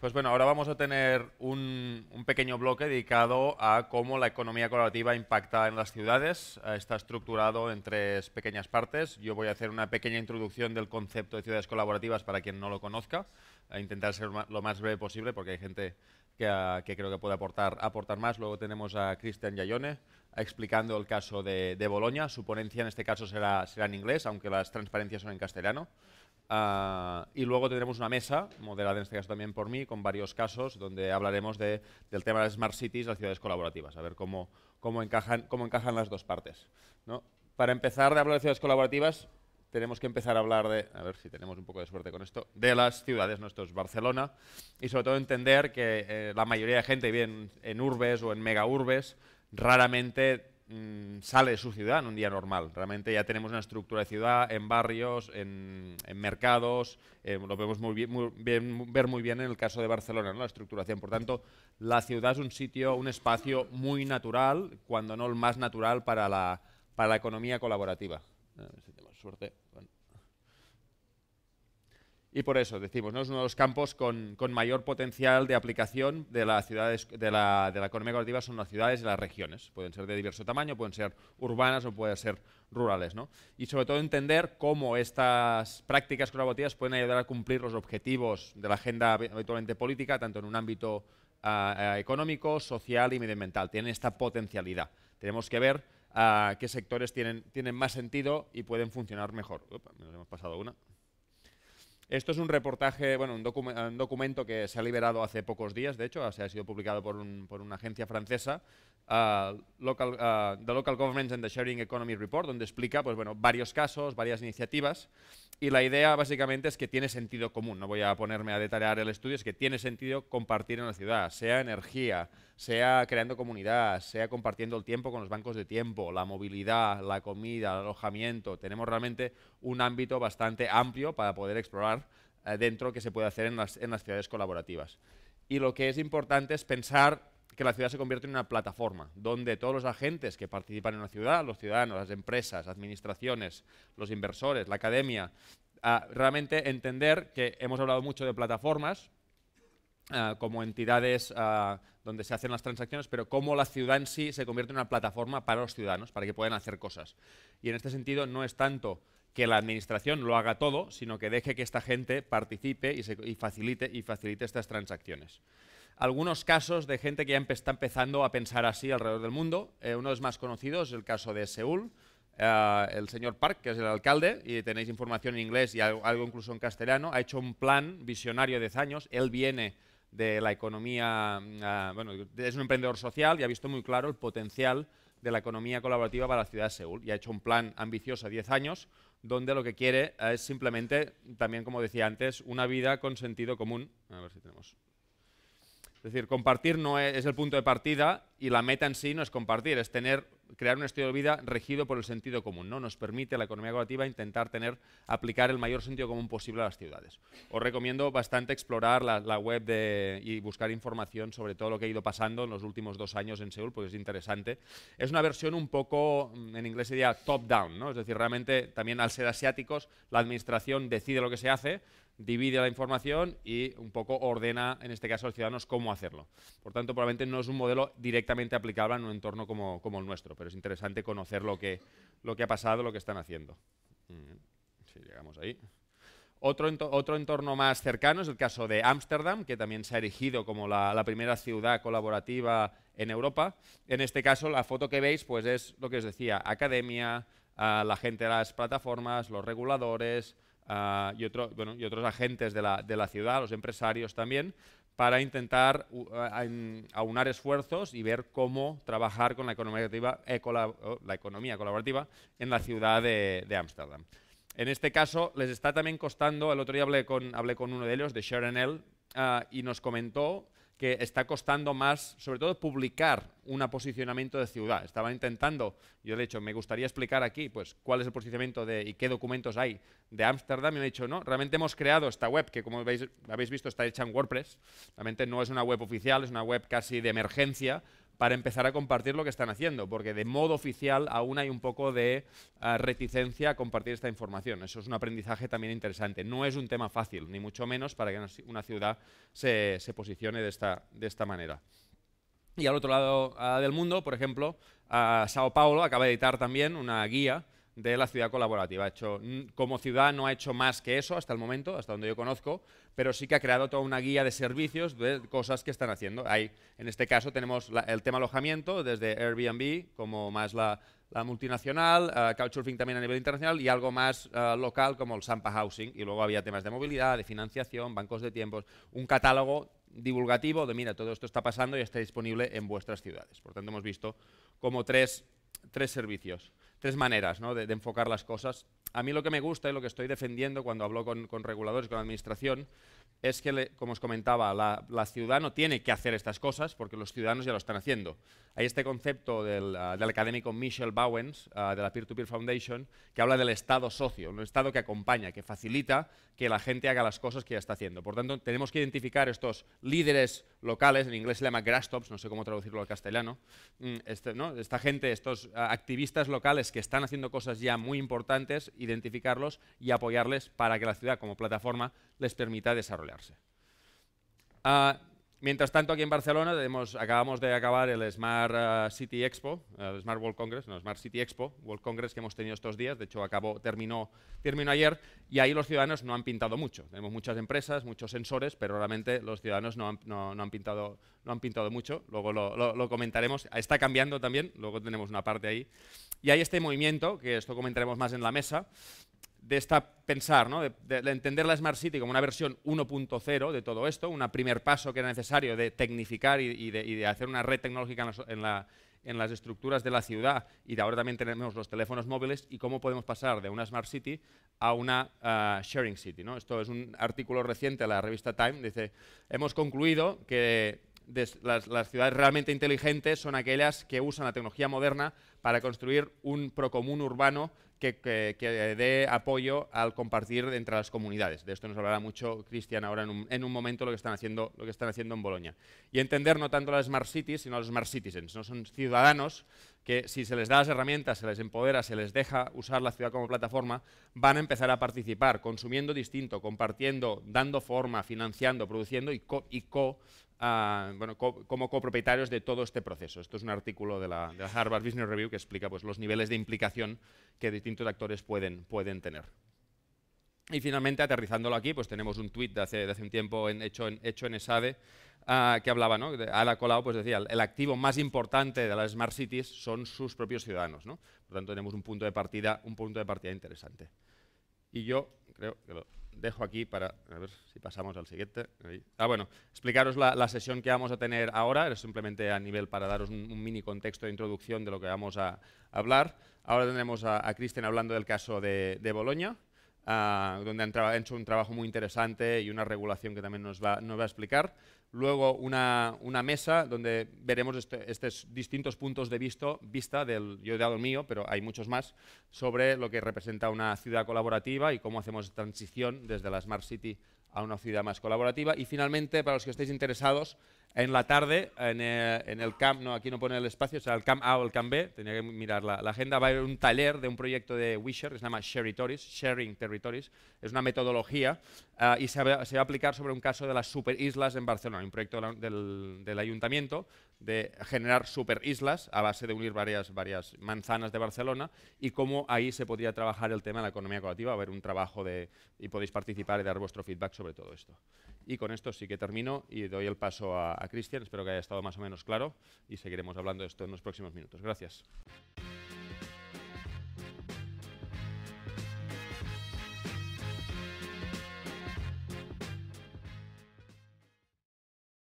Pues bueno, ahora vamos a tener un, un, pequeño bloque dedicado a cómo la economía colaborativa impacta en las ciudades. Eh, está estructurado en tres pequeñas partes. Yo voy a hacer una pequeña introducción del concepto de ciudades colaborativas para quien no lo conozca a intentar ser lo más breve posible porque hay gente ah, que, creo que puede aportar, aportar más. Luego tenemos a Cristian Yayone explicando el caso de, de Bolonia. Su ponencia en este caso será, será en inglés, aunque las transparencias son en castellano. Ah, y luego tendremos una mesa, moderada en este caso también por mí, con varios casos donde hablaremos del tema de Smart Cities, las ciudades colaborativas, a ver cómo, cómo, encajan, cómo encajan las dos partes. ¿no? Para empezar de hablar de ciudades colaborativas, tenemos que empezar a hablar de, a ver si tenemos un poco de suerte con esto, de las ciudades, nuestros Barcelona, y sobre todo entender que eh, la mayoría de gente vive en, urbes o en mega urbes, raramente mm, sale de su ciudad en un día normal. Realmente ya tenemos una estructura de ciudad en barrios, en, mercados, eh, lo vemos muy ver muy bien en el caso de Barcelona, ¿no? la estructuración. Por tanto, la ciudad es un sitio, un espacio muy natural, cuando no el más natural para la, para la economía colaborativa. Eh, y por eso decimos, ¿no? es uno de los campos con, mayor potencial de aplicación de, las ciudades, de, la, economía colaborativa, son las ciudades y las regiones. Pueden ser de diverso tamaño, pueden ser urbanas o pueden ser rurales. Y sobre todo entender cómo estas prácticas colaborativas pueden ayudar a cumplir los objetivos de la agenda habitualmente política, tanto en un ámbito ah, ah, económico, social y medioambiental. Tienen esta potencialidad. Tenemos que ver a qué sectores tienen, tienen más sentido y pueden funcionar mejor. hemos pasado una. Esto es un reportaje, bueno, un, documento que se ha liberado hace pocos días, de hecho, se ha sido publicado por, una agencia francesa, ah, local, ah, The Local Governments and the Sharing Economy Report, donde explica pues, bueno, varios casos, varias iniciativas, y la idea básicamente es que tiene sentido común, no voy a ponerme a detallar el estudio, es que tiene sentido compartir en la ciudad, sea energía, sea creando comunidad, sea compartiendo el tiempo con los bancos de tiempo, la movilidad, la comida, el alojamiento. Tenemos realmente un ámbito bastante amplio para poder explorar eh, dentro que se puede hacer en las, ciudades colaborativas. Y lo que es importante es pensar que la ciudad se convierte en una plataforma donde todos los agentes que participan en la ciudad, los ciudadanos, las empresas, administraciones, los inversores, la academia, realmente entender que hemos hablado mucho de plataformas, eh, como entidades eh, donde se hacen las transacciones, pero cómo la ciudad en sí se convierte en una plataforma para los ciudadanos, para que puedan hacer cosas. Y en este sentido no es tanto que la administración lo haga todo, sino que deje que esta gente participe y, facilite, y facilite estas transacciones. Algunos casos de gente que ya está empezando a pensar así alrededor del mundo. Eh, uno de los más conocidos es el caso de Seúl, el señor Park, que es el alcalde, y tenéis información en inglés y algo, algo, incluso en castellano, ha hecho un plan visionario de 10 años. Él viene de la economía, mm, ah, bueno, es un emprendedor social y ha visto muy claro el potencial de la economía colaborativa para la ciudad de Seúl y ha hecho un plan ambicioso a 10 años donde lo que quiere es simplemente, también como decía antes, una vida con sentido común. A ver si tenemos. Es decir, compartir no es el punto de partida y la meta en sí no es compartir, es tener crear un estilo de vida regido por el sentido común. ¿no? Nos permite a la economía colaborativa intentar tener, aplicar el mayor sentido común posible a las ciudades. Os recomiendo bastante explorar la, web de, y buscar información sobre todo lo que ha ido pasando en los últimos dos años en Seúl, porque es interesante. Es una versión un poco, mm, en inglés sería top-down, ¿no? es decir, realmente también al ser asiáticos la administración decide lo que se hace, divide la información y un poco ordena, en este caso, a los ciudadanos cómo hacerlo. Por tanto, probablemente no es un modelo directamente aplicable en un entorno como, el nuestro, pero es interesante conocer lo que, lo que ha pasado, lo que están haciendo. Mm, si llegamos ahí. Otro, entorno, otro entorno más cercano es el caso de Ámsterdam, que también se ha erigido como la, primera ciudad colaborativa en Europa. En este caso, la foto que veis pues es lo que os decía, academia, la gente de las plataformas, los reguladores, Ah, y, otro, bueno, y, otros agentes de la, de la, ciudad, los empresarios también, para intentar aunar esfuerzos y ver cómo trabajar con la economía, eh, oh, la economía colaborativa en la ciudad de Ámsterdam. En este caso, les está también costando, el otro día hablé con, hablé con uno de ellos, de Sharon L., ah, y nos comentó que está costando más, sobre todo, publicar un posicionamiento de ciudad. Estaba intentando, yo le he dicho, me gustaría explicar aquí pues, cuál es el posicionamiento de, y qué documentos hay de Ámsterdam. Y me ha dicho, no, realmente hemos creado esta web, que como habéis visto está hecha en WordPress. Realmente no es una web oficial, es una web casi de emergencia, para empezar a compartir lo que están haciendo, porque de modo oficial aún hay un poco de ah, reticencia a compartir esta información. Eso es un aprendizaje también interesante. No es un tema fácil, ni mucho menos para que una ciudad se, posicione de esta, de esta manera. Y al otro lado ah, del mundo, por ejemplo, ah, Sao Paulo acaba de editar también una guía de la ciudad colaborativa. Ha hecho, mm, como ciudad no ha hecho más que eso hasta el momento, hasta donde yo conozco, pero sí que ha creado toda una guía de servicios de cosas que están haciendo. Hay, en este caso tenemos el tema alojamiento, desde Airbnb, como más la, multinacional, eh, Couchsurfing también a nivel internacional y algo más eh, local como el Sampa Housing. Y luego había temas de movilidad, de financiación, bancos de tiempos, un catálogo divulgativo de, mira, todo esto está pasando y está disponible en vuestras ciudades. Por tanto, hemos visto como tres, tres servicios tres maneras ¿no? de, enfocar las cosas. A mí lo que me gusta y lo que estoy defendiendo cuando hablo con, reguladores reguladores, con administración, es que, como os comentaba, la, ciudad no tiene que hacer estas cosas porque los ciudadanos ya lo están haciendo. Hay este concepto del, ah, académico Michel Bowens, ah, de la Peer-to-Peer -Peer Foundation, que habla del Estado socio, un Estado que acompaña, que facilita que la gente haga las cosas que ya está haciendo. Por tanto, tenemos que identificar estos líderes locales, en inglés se llama tops, no sé cómo traducirlo al castellano, mm, este, esta gente, estos activistas locales que están haciendo cosas ya muy importantes, identificarlos y apoyarles para que la ciudad como plataforma les permita desarrollarse. Ah, Mientras tanto, aquí en Barcelona acabamos de acabar el Smart eh, City Expo, el Smart World Congress, no, Smart City Expo, World Congress que hemos tenido estos días, de hecho terminó, ayer, y ahí los ciudadanos no han pintado mucho. Tenemos muchas empresas, muchos sensores, pero realmente los ciudadanos no han, pintado, no han pintado mucho, luego lo, comentaremos, está cambiando también, luego tenemos una parte ahí. Y hay este movimiento, que esto comentaremos más en la mesa, de esta pensar, de, entender la Smart City como una versión 1.0 de todo esto, un primer paso que era necesario de tecnificar y, de, hacer una red tecnológica en, las estructuras de la ciudad y de ahora también tenemos los teléfonos móviles y cómo podemos pasar de una Smart City a una ah, Sharing City. ¿no? Esto es un artículo reciente de la revista Time, dice, hemos concluido que las, ciudades realmente inteligentes son aquellas que usan la tecnología moderna para construir un procomún urbano que, dé apoyo al compartir entre las comunidades. De esto nos hablará mucho Cristian ahora en un, momento lo que están haciendo, lo que están haciendo en Bolonia. Y entender no tanto las smart cities, sino los smart citizens. ¿no? Son ciudadanos que si se les da las herramientas, se les empodera, se les deja usar la ciudad como plataforma, van a empezar a participar, consumiendo distinto, compartiendo, dando forma, financiando, produciendo y co-, y co Ah, bueno, como copropietarios de todo este proceso. Esto es un artículo de la, Harvard Business Review que explica pues, los niveles de implicación que distintos actores pueden, pueden tener. Y finalmente, aterrizándolo aquí, pues tenemos un tuit de hace, de hace un tiempo hecho, en, hecho en ESADE ah, que hablaba, ¿no? Ada Colau pues decía, el activo más importante de las Smart Cities son sus propios ciudadanos, ¿no? Por lo tanto, tenemos un punto de partida, un punto de partida interesante. Y yo creo que lo, dejo aquí para, a ver si pasamos al siguiente. Ah, bueno, explicaros la, sesión que vamos a tener ahora, es simplemente a nivel para daros un, mini contexto de introducción de lo que vamos a hablar. Ahora tenemos a, a hablando del caso de, de Boloña. Ah, donde han hecho un trabajo muy interesante y una regulación que también nos va, nos va a explicar. Luego una, mesa donde veremos estos distintos puntos de visto, vista, del, yo he dado el mío, pero hay muchos más, sobre lo que representa una ciudad colaborativa y cómo hacemos transición desde la Smart City a una ciudad más colaborativa. Y finalmente, para los que estéis interesados, en la tarde, en eh, el, en camp, no, aquí no pone el espacio, o sea, el camp A o el camp B, tenía que mirar la, agenda, va a haber un taller de un proyecto de Wisher que se llama Sharing Territories, es una metodología eh, y se va, a aplicar sobre un caso de las superislas en Barcelona, un proyecto del, del ayuntamiento de generar superislas a base de unir varias, varias manzanas de Barcelona y cómo ahí se podría trabajar el tema de la economía colaborativa, haber un trabajo de, y podéis participar y dar vuestro feedback sobre todo esto. Y con esto sí que termino y doy el paso a, a Cristian, espero que haya estado más o menos claro y seguiremos hablando de esto en los próximos minutos. Gracias.